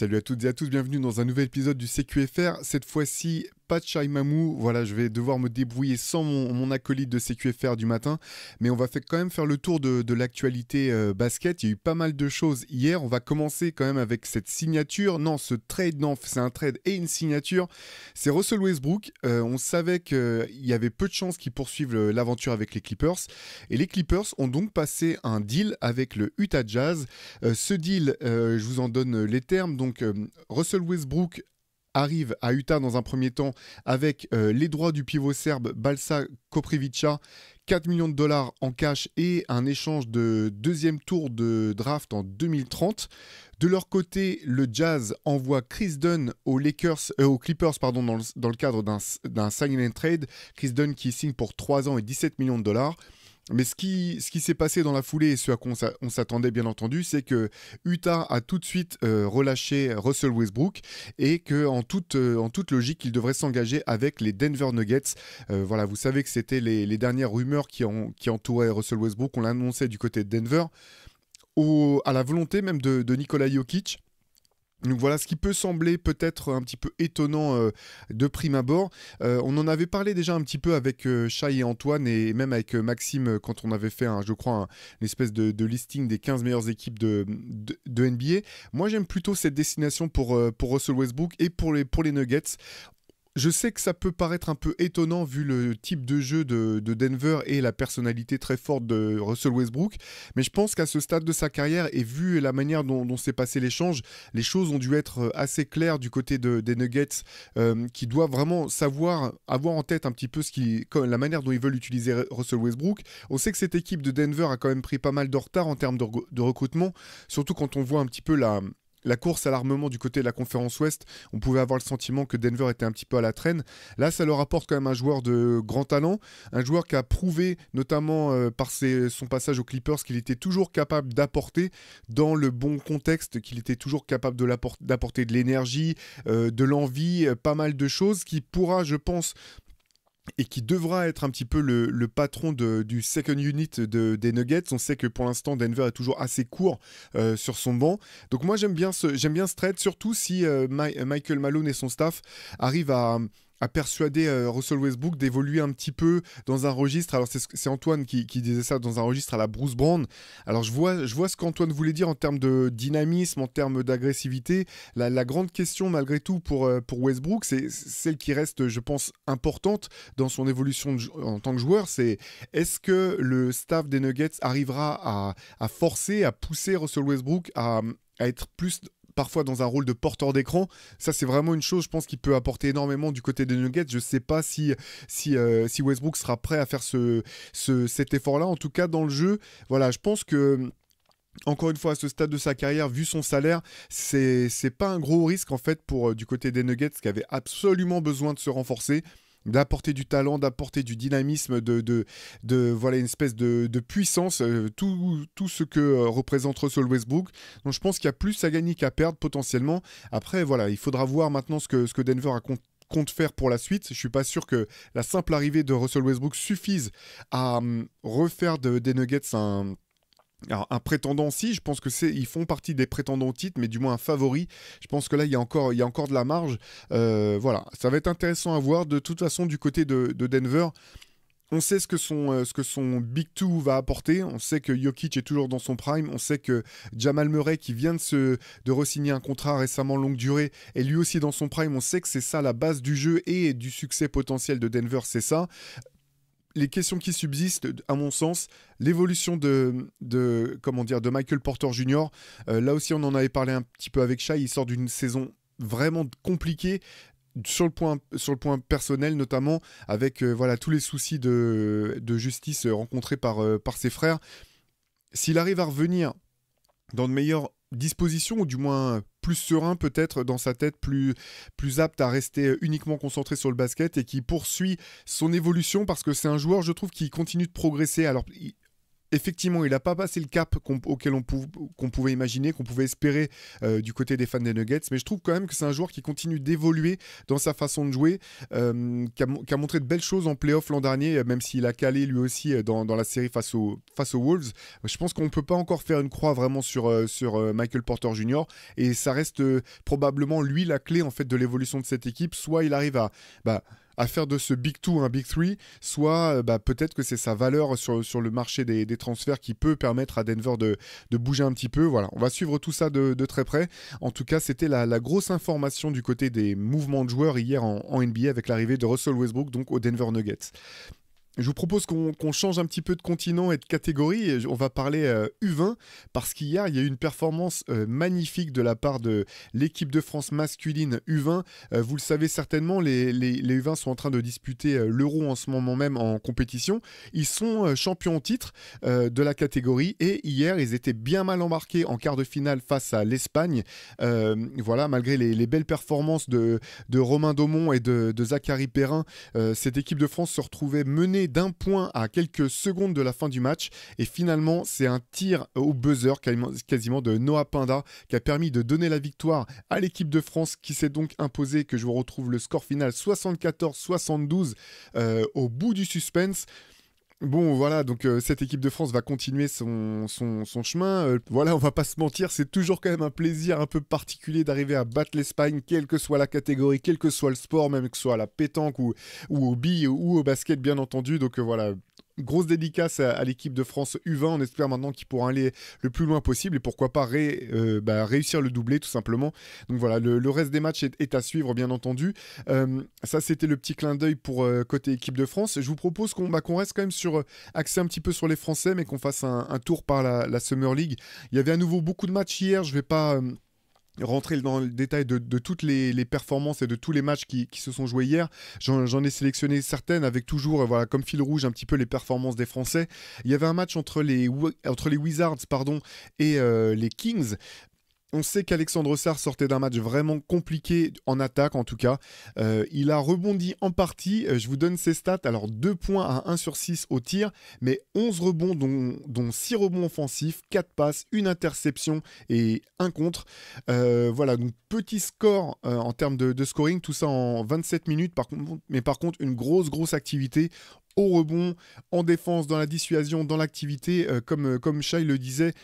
Salut à toutes et à tous, bienvenue dans un nouvel épisode du CQFR. Cette fois-ci, Chai mamou, Voilà, je vais devoir me débrouiller sans mon, acolyte de CQFR du matin. Mais on va quand même faire le tour de, l'actualité euh, basket. Il y a eu pas mal de choses hier. On va commencer quand même avec cette signature. Non, ce trade, non, c'est un trade et une signature. C'est Russell Westbrook. Euh, on savait qu'il y avait peu de chances qu'il poursuive l'aventure avec les Clippers. Et les Clippers ont donc passé un deal avec le Utah Jazz. Euh, ce deal, je vous en donne les termes. Donc, Russell Westbrook arrive à Utah dans un premier temps avec euh, les droits du pivot serbe Balsa Koprivica, 4 millions de dollars en cash et un échange de deuxième tour de draft en 2030. De leur côté, le Jazz envoie Chris Dunn aux, Lakers, euh, aux Clippers pardon, dans, le, cadre d'un sign and trade. Chris Dunn qui signe pour 3 ans et 17 millions de dollars. Mais ce qui, s'est passé dans la foulée et ce à quoi on s'attendait bien entendu, c'est que Utah a tout de suite euh, relâché Russell Westbrook et que euh, en toute, logique, il devrait s'engager avec les Denver Nuggets. Euh, voilà, vous savez que c'était les, dernières rumeurs qui, entouraient Russell Westbrook. On l'annonçait du côté de Denver. à la volonté même de, de Nikola Jokic donc voilà ce qui peut sembler peut-être un petit peu étonnant euh, de prime abord. Euh, on en avait parlé déjà un petit peu avec euh, et Antoine et même avec euh, Maxime quand on avait fait, un, je crois, une espèce de, listing des 15 meilleures équipes de, de, NBA. Moi j'aime plutôt cette destination pour, pour Russell Westbrook et pour les, pour les Nuggets. Je sais que ça peut paraître un peu étonnant vu le type de jeu de, Denver et la personnalité très forte de Russell Westbrook, mais je pense qu'à ce stade de sa carrière et vu la manière dont, s'est passé l'échange, les choses ont dû être euh, assez claires du côté des Nuggets euh, qui doivent vraiment savoir avoir en tête un petit peu ce qui, la manière dont ils veulent utiliser Russell Westbrook. On sait que cette équipe de Denver a quand même pris pas mal de retard en termes de recrutement, surtout quand on voit un petit peu la la course à l'armement du côté de la conférence Ouest, on pouvait avoir le sentiment que Denver était un petit peu à la traîne. Là, ça leur apporte quand même un joueur de grand talent, un joueur qui a prouvé, notamment euh, par son passage aux Clippers, qu'il était toujours capable d'apporter dans le bon contexte, qu'il était toujours capable d'apporter de, l'énergie, euh, de l'envie, euh, pas mal de choses qui pourra, je pense, et qui devra être un petit peu le, patron du second unit des Nuggets. On sait que pour l'instant, Denver est toujours assez court euh, sur son banc. Donc moi, j'aime bien, ce, bien trade, surtout si euh, Michael Malone et son staff arrivent à, a persuader euh, Russell Westbrook d'évoluer un petit peu dans un registre. Alors, c'est Antoine qui, disait ça dans un registre à la Bruce Brown. Alors, je vois, je vois ce qu'Antoine voulait dire en termes de dynamisme, en termes d'agressivité. La, grande question, malgré tout, pour, euh, pour Westbrook, c'est celle qui reste, je pense, importante dans son évolution en tant que joueur. C'est est-ce que le staff des Nuggets arrivera à, forcer, à pousser Russell Westbrook à, à être plus parfois dans un rôle de porteur d'écran. Ça, c'est vraiment une chose, je pense, qui peut apporter énormément du côté des Nuggets. Je ne sais pas si, euh, si, Westbrook sera prêt à faire ce, cet effort-là. En tout cas, dans le jeu, voilà, je pense que encore une fois, à ce stade de sa carrière, vu son salaire, c'est pas un gros risque en fait pour euh, du côté des Nuggets qui avait absolument besoin de se renforcer d'apporter du talent, d'apporter du dynamisme, de, de, voilà une espèce de, puissance, euh, tout, ce que euh, représente Russell Westbrook. Donc je pense qu'il y a plus à gagner qu'à perdre potentiellement. Après voilà, il faudra voir maintenant ce que, ce que Denver a compte faire pour la suite. Je suis pas sûr que la simple arrivée de Russell Westbrook suffise à hum, refaire des Nuggets un alors, un prétendant, si, je pense que c'est, ils font partie des prétendants titres, mais du moins un favori. Je pense que là, il y a encore, il y a encore de la marge. Euh, voilà, ça va être intéressant à voir. De toute façon, du côté de, Denver, on sait ce que son, euh, ce que son Big Two va apporter. On sait que Jokic est toujours dans son prime. On sait que Jamal Murray, qui vient de, se, de re un contrat récemment longue durée, est lui aussi dans son prime. On sait que c'est ça la base du jeu et du succès potentiel de Denver, c'est ça les questions qui subsistent, à mon sens, l'évolution de, de, comment dire, de Michael Porter Jr. Euh, là aussi, on en avait parlé un petit peu avec Shai. Il sort d'une saison vraiment compliquée sur le point, sur le point personnel notamment, avec euh, voilà tous les soucis de, justice euh, rencontrés par, ses frères. S'il arrive à revenir dans de meilleurs disposition, ou du moins plus serein peut-être dans sa tête, plus, plus apte à rester uniquement concentré sur le basket et qui poursuit son évolution parce que c'est un joueur, je trouve, qui continue de progresser. Alors, effectivement, il n'a pas passé le cap auquel on, qu'on pouvait imaginer, qu'on pouvait espérer euh, du côté des fans des Nuggets, mais je trouve quand même que c'est un joueur qui continue d'évoluer dans sa façon de jouer, euh, qui, a, montré de belles choses en playoff l'an dernier, euh, même s'il a calé lui aussi dans, la série face, aux Wolves. Je pense qu'on ne peut pas encore faire une croix vraiment sur, Michael Porter Jr. et ça reste probablement lui la clé en fait de l'évolution de cette équipe. Soit il arrive à... Bah, à faire de ce Big Two un Big Three, soit euh, bah, peut-être que c'est sa valeur sur, le marché des, transferts qui peut permettre à Denver de, bouger un petit peu. Voilà, on va suivre tout ça de, très près. En tout cas, c'était la, grosse information du côté des mouvements de joueurs hier en, NBA avec l'arrivée de Russell Westbrook donc au Denver Nuggets. Je vous propose qu'on change un petit peu de continent et de catégorie. on va parler U20 euh, parce qu'hier, il y a eu une performance euh, magnifique de la part de l'équipe de France masculine U20. Euh, vous le savez certainement, les, U20 sont en train de disputer l'Euro en ce moment même en compétition. Ils sont champions en titre de la catégorie et hier, ils étaient bien mal embarqués en quart de finale face à l'Espagne. voilà, malgré les, belles performances de, Romain Daumont et de, de Zachary Perrin, cette équipe de France se retrouvait menée d'un point à quelques secondes de la fin du match. Et finalement, c'est un tir au buzzer quasiment de Noah Pinda qui a permis de donner la victoire à l'équipe de France qui s'est donc imposée, que je vous retrouve le score final 74-72 euh, au bout du suspense. Bon, voilà, donc euh, cette équipe de France va continuer son, chemin. Euh, voilà, on va pas se mentir, c'est toujours quand même un plaisir un peu particulier d'arriver à battre l'Espagne, quelle que soit la catégorie, quel que soit le sport, même que ce soit à la pétanque ou, ou au bille ou au basket, bien entendu. Donc euh, voilà, grosse dédicace à, l'équipe de France U20. On espère maintenant qu'ils pourront aller le plus loin possible et pourquoi pas euh, bah, réussir le doublé tout simplement. Donc voilà, le, reste des matchs est, à suivre bien entendu. Euh, ça c'était le petit clin d'œil pour euh, côté équipe de France. Je vous propose qu'on bah, reste quand même sur axé un petit peu sur les Français mais qu'on fasse un, tour par la, Summer League. Il y avait à nouveau beaucoup de matchs hier. Je vais pas rentrer dans le détail de, toutes les, performances et de tous les matchs qui, se sont joués hier. J'en ai sélectionné certaines avec toujours, voilà, comme fil rouge, un petit peu les performances des Français. Il y avait un match entre les, entre les Wizards pardon, et euh, les Kings on sait qu'Alexandre Sarr sortait d'un match vraiment compliqué en attaque en tout cas. Euh, il a rebondi en partie, euh, je vous donne ses stats, alors 2 points à 1 sur 6 au tir, mais 11 rebonds dont, 6 rebonds offensifs, 4 passes, 1 interception et 1 contre. Euh, voilà, donc petit score en termes de, scoring, tout ça en 27 minutes, mais par contre une grosse grosse activité au rebond, en défense, dans la dissuasion, dans l'activité, comme, comme le disait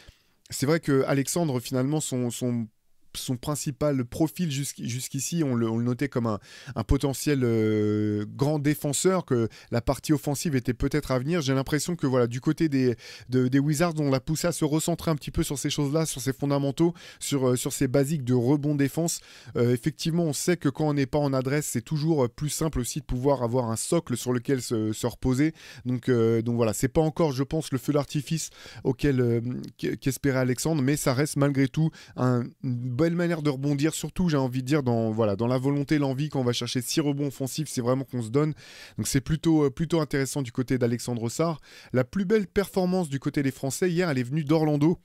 c'est vrai que Alexandre, finalement, son, son son principal profil jusqu'ici, on, le, notait comme un, potentiel euh, grand défenseur, que la partie offensive était peut-être à venir. J'ai l'impression que voilà, du côté des, Wizards, on l'a poussé à se recentrer un petit peu sur ces choses-là, sur ces fondamentaux, sur, euh, ces basiques de rebond défense. Euh, effectivement, on sait que quand on n'est pas en adresse, c'est toujours plus simple aussi de pouvoir avoir un socle sur lequel se, reposer. Donc, donc voilà, c'est pas encore, je pense, le feu d'artifice auquel qu'espérait Alexandre, mais ça reste malgré tout un, manière de rebondir, surtout, j'ai envie de dire, dans, voilà, dans la volonté, l'envie, quand on va chercher six rebonds offensifs, c'est vraiment qu'on se donne. Donc c'est plutôt, euh, plutôt intéressant du côté d'Alexandre Sarr. La plus belle performance du côté des Français hier, elle est venue d'Orlando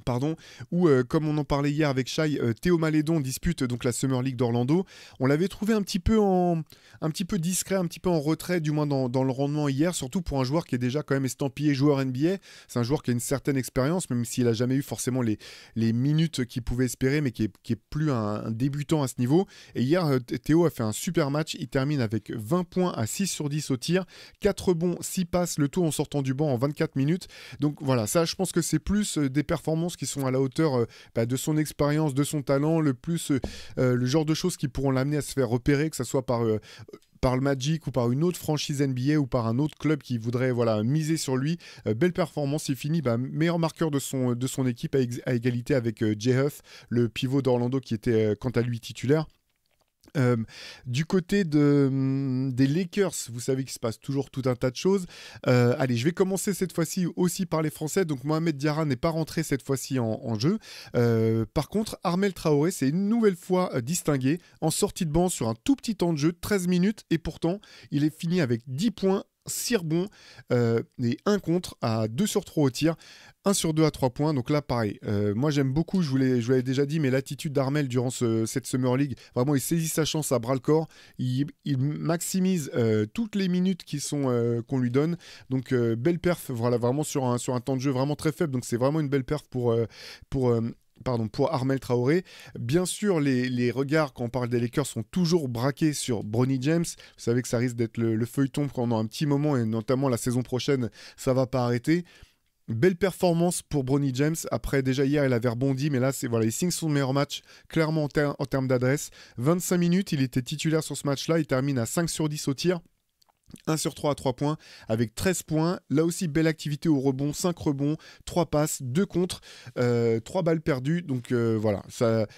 pardon, où, euh, comme on en parlait hier avec Shai, euh, Théo Malédon dispute donc la Summer League d'Orlando. On l'avait trouvé un petit, peu en, un petit peu discret, un petit peu en retrait, du moins dans, le rendement hier, surtout pour un joueur qui est déjà quand même estampillé joueur NBA. C'est un joueur qui a une certaine expérience, même s'il n'a jamais eu forcément les, les minutes qu'il pouvait espérer, mais qui est, plus un, débutant à ce niveau. Et hier, euh, Théo a fait un super match. Il termine avec 20 points à 6 sur 10 au tir, 4 bons, 6 passes, le tout en sortant du banc en 24 minutes. Donc voilà, ça, je pense que c'est plus des performances qui sont à la hauteur euh, bah, de son expérience, de son talent, le plus euh, euh, le genre de choses qui pourront l'amener à se faire repérer, que ce soit par par le Magic ou par une autre franchise NBA ou par un autre club qui voudrait voilà miser sur lui. belle performance, il finit bah, meilleur marqueur de son, de son équipe à, égalité avec Jay Huff, le pivot d'Orlando qui était quant à lui titulaire. Euh, du côté hum, des Lakers, vous savez qu'il se passe toujours tout un tas de choses. Euh, allez, je vais commencer cette fois-ci aussi par les Français. Donc Mohamed Diarra n'est pas rentré cette fois-ci en, jeu. Euh, par contre, Armel Traoré s'est une nouvelle fois distingué en sortie de banc sur un tout petit temps de jeu, 13 minutes, et pourtant il est fini avec 10 points, 6 rebonds et 1 contre à 2 sur 3 au tir. 1 sur 2 à 3 points. Donc là, pareil. Euh, moi, j'aime beaucoup, je vous l'avais déjà dit, mais l'attitude d'Armel durant cette cette Summer League, vraiment, il saisit sa chance à bras le corps. Il, maximise euh, toutes les minutes euh, qu'on lui donne. Donc, belle perf, voilà, vraiment sur un, sur un temps de jeu vraiment très faible. Donc, c'est vraiment une belle perf pour. pour pardon, pour Armel Traoré. Bien sûr, les, regards, quand on parle des Lakers, sont toujours braqués sur Bronny James. Vous savez que ça risque d'être le, feuilleton pendant un petit moment, et notamment la saison prochaine, ça va pas arrêter. Belle performance pour Bronny James. Après, déjà hier, il avait rebondi, mais là, c'est voilà, il signe son meilleur match, clairement en, termes d'adresse. 25 minutes, il était titulaire sur ce match-là. Il termine à 5 sur 10 au tir. 1 sur 3 à 3 points avec 13 points. Là aussi, belle activité au rebond, 5 rebonds, 3 passes, 2 contre, 3 euh, balles perdues. Donc euh, voilà, ça,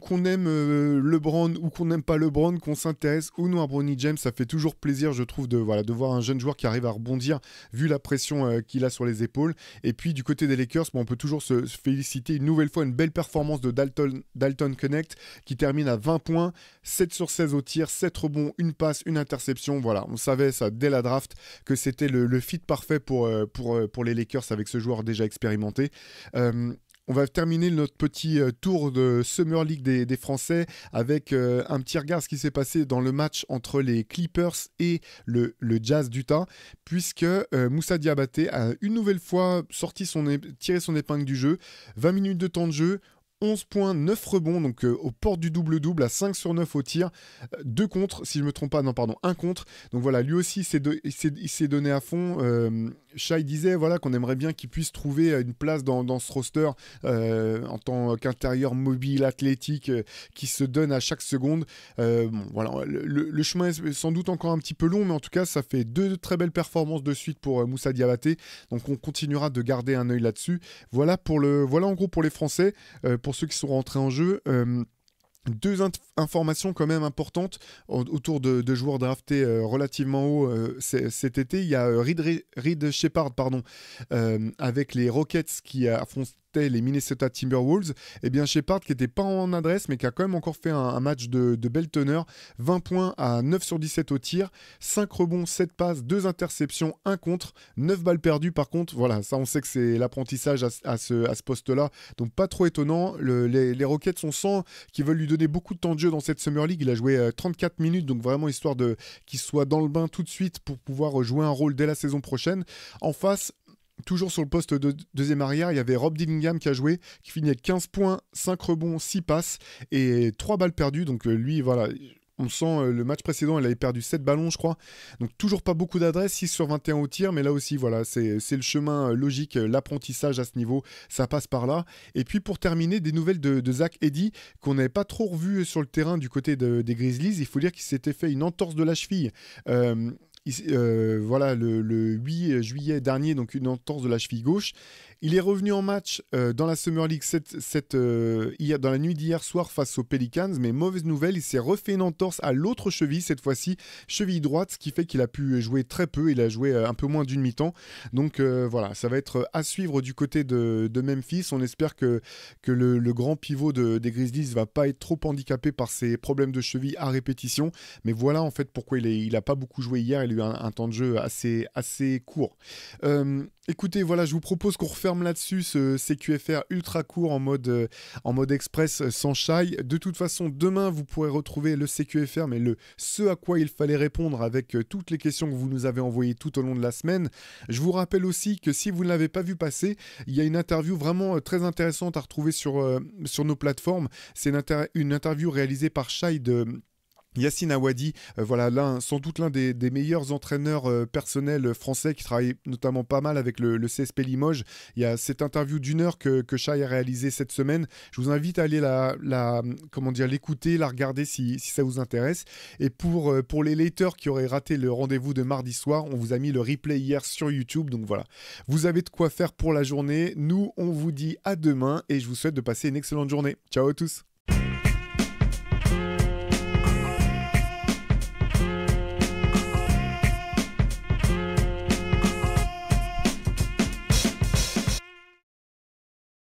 qu'on aime euh, LeBron ou qu'on n'aime pas LeBron, qu'on s'intéresse ou non à Bronny James, ça fait toujours plaisir, je trouve, de, voilà, de voir un jeune joueur qui arrive à rebondir vu la pression euh, qu'il a sur les épaules. Et puis du côté des Lakers, on peut toujours se féliciter une nouvelle fois une belle performance de Dalton, Dalton Connect qui termine à 20 points, 7 sur 16 au tir, 7 rebonds, une passe, une interception. Voilà, on savait ça dès la draft que c'était le, fit parfait pour, euh, pour, pour les Lakers avec ce joueur déjà expérimenté. On va terminer notre petit euh, tour de Summer League des, Français avec euh, un petit regard à ce qui s'est passé dans le match entre les Clippers et le, le Jazz d'Utah, puisque euh, Moussa Diabaté a une nouvelle fois sorti son tiré son épingle du jeu. 20 minutes de temps de jeu, 11 points, 9 rebonds, donc au aux portes du double-double, à 5 sur 9 au tir, 2 contre, si je ne me trompe pas, non, pardon, 1 contre. Donc voilà, lui aussi, il s'est donné à fond. Shai disait voilà, qu'on aimerait bien qu'il puisse trouver euh, une place dans, ce roster euh, en tant qu'intérieur mobile, athlétique, euh, qui se donne à chaque seconde. voilà, le, chemin est sans doute encore un petit peu long, mais en tout cas, ça fait deux très belles performances de suite pour Moussa Diabaté. Donc on continuera de garder un œil là-dessus. Voilà, pour le, voilà en gros pour les Français, pour ceux qui sont rentrés en jeu deux informations quand même importantes autour de, joueurs draftés euh, relativement haut euh, cet été. Il y a euh, Reed, Shepard pardon, avec les Rockets qui affrontent les Minnesota Timberwolves, eh bien Shepard qui n'était pas en adresse mais qui a quand même encore fait un, match de, belle teneur, 20 points à 9 sur 17 au tir, 5 rebonds, 7 passes, 2 interceptions, 1 contre, 9 balles perdues par contre, voilà, ça on sait que c'est l'apprentissage à, ce, poste-là, donc pas trop étonnant, les, roquettes Rockets sont sans, qui veulent lui donner beaucoup de temps de jeu dans cette Summer League, il a joué 34 euh, minutes, donc vraiment histoire de qu'il soit dans le bain tout de suite pour pouvoir jouer un rôle dès la saison prochaine. En face, Toujours sur le poste de deuxième arrière, il y avait Rob Dillingham qui a joué, qui finit avec 15 points, 5 rebonds, 6 passes et 3 balles perdues. Donc euh, lui, voilà, on sent euh, le match précédent, il avait perdu 7 ballons, je crois. Donc toujours pas beaucoup d'adresse, 6 sur 21 au tir, mais là aussi, voilà, c'est le chemin euh, logique, l'apprentissage à ce niveau, ça passe par là. Et puis pour terminer, des nouvelles de, Zach Eddy, qu'on n'avait pas trop revu sur le terrain du côté des Grizzlies. Il faut dire qu'il s'était fait une entorse de la cheville. Euh, voilà, le, le, 8 euh, juillet dernier, donc une entorse de la cheville gauche. Il est revenu en match euh, dans la Summer League euh, hier, dans la nuit d'hier soir face aux Pelicans, mais mauvaise nouvelle, il s'est refait une entorse à l'autre cheville, cette fois-ci cheville droite, ce qui fait qu'il a pu jouer très peu, il a joué euh, un peu moins d'une mi-temps. Donc voilà, ça va être à suivre du côté de, Memphis. On espère que, que le, grand pivot de, des Grizzlies va pas être trop handicapé par ses problèmes de cheville à répétition. Mais voilà en fait pourquoi il n'a a pas beaucoup joué hier. Il a eu un, temps de jeu assez, assez court. Écoutez, voilà, je vous propose qu'on referme là-dessus ce CQFR ultra court en mode, euh, en mode express euh, sans Chai. De toute façon, demain, vous pourrez retrouver le CQFR, mais le ce à quoi il fallait répondre avec euh, toutes les questions que vous nous avez envoyées tout au long de la semaine. Je vous rappelle aussi que si vous ne l'avez pas vu passer, il y a une interview vraiment très intéressante à retrouver sur, sur nos plateformes. C'est une, une interview réalisée par Chai de Yassine Awadi, euh, voilà, sans doute l'un des, meilleurs entraîneurs euh, personnels français qui travaille notamment pas mal avec le, CSP Limoges. Il y a cette interview d'une heure que, que a réalisée cette semaine. Je vous invite à aller la, la dire, l'écouter, la regarder si, ça vous intéresse. Et pour, euh, pour les lecteurs qui auraient raté le rendez-vous de mardi soir, on vous a mis le replay hier sur YouTube. Donc voilà, vous avez de quoi faire pour la journée. Nous, on vous dit à demain et je vous souhaite de passer une excellente journée. Ciao à tous.